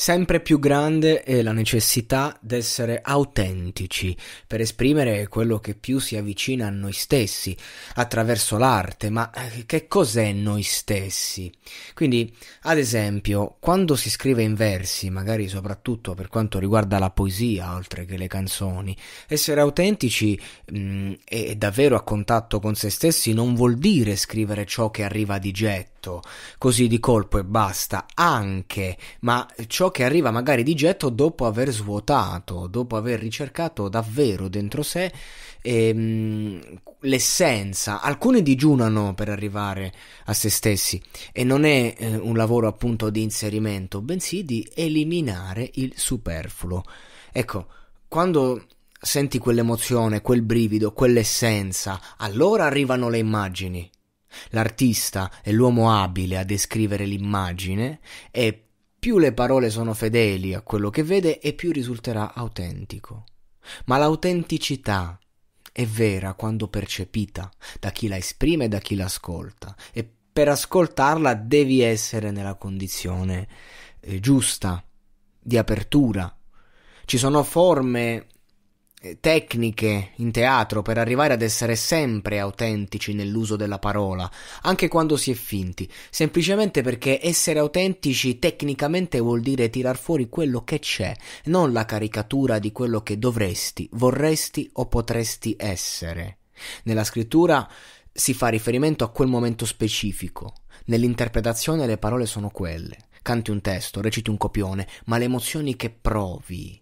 Sempre più grande è la necessità d'essere autentici per esprimere quello che più si avvicina a noi stessi attraverso l'arte, ma eh, che cos'è noi stessi? Quindi, ad esempio, quando si scrive in versi, magari soprattutto per quanto riguarda la poesia, oltre che le canzoni, essere autentici mh, mm, e davvero a contatto con se stessi non vuol dire scrivere ciò che arriva di getto getto così di colpo e basta, anche, ma ciò che arriva magari di getto dopo aver svuotato, dopo aver ricercato davvero dentro sé ehm, l'essenza. Alcuni digiunano per arrivare a se stessi e non è eh, un lavoro appunto di inserimento, bensì di eliminare il superfluo. Ecco, quando senti quell'emozione, quel brivido, quell'essenza, allora arrivano le immagini, L'artista è l'uomo abile a descrivere l'immagine e più le parole sono fedeli a quello che vede e più risulterà autentico. Ma l'autenticità è vera quando percepita da chi la esprime e da chi l'ascolta e per ascoltarla devi essere nella condizione eh, giusta, di apertura. Ci sono forme eh, tecniche in teatro per arrivare ad essere sempre autentici nell'uso della parola, anche quando si è finti, semplicemente perché essere autentici tecnicamente vuol dire tirar fuori quello che c'è, non la caricatura di quello che dovresti, vorresti o potresti essere. Nella scrittura si fa riferimento a quel momento specifico, nell'interpretazione le parole sono quelle. Canti un testo, reciti un copione, ma le emozioni che provi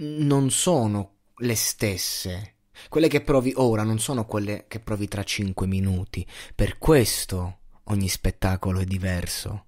non sono quelle le stesse. Quelle che provi ora non sono quelle che provi tra cinque minuti. Per questo ogni spettacolo è diverso.